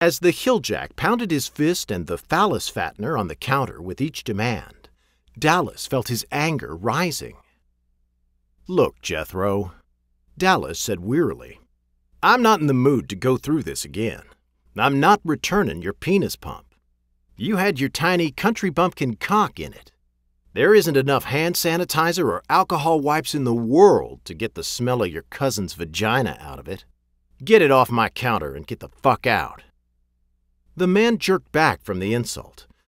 As the hilljack pounded his fist and the phallus fattener on the counter with each demand, Dallas felt his anger rising. Look, Jethro, Dallas said wearily, I'm not in the mood to go through this again. I'm not returning your penis pump. You had your tiny country bumpkin cock in it. There isn't enough hand sanitizer or alcohol wipes in the world to get the smell of your cousin's vagina out of it. Get it off my counter and get the fuck out. The man jerked back from the insult.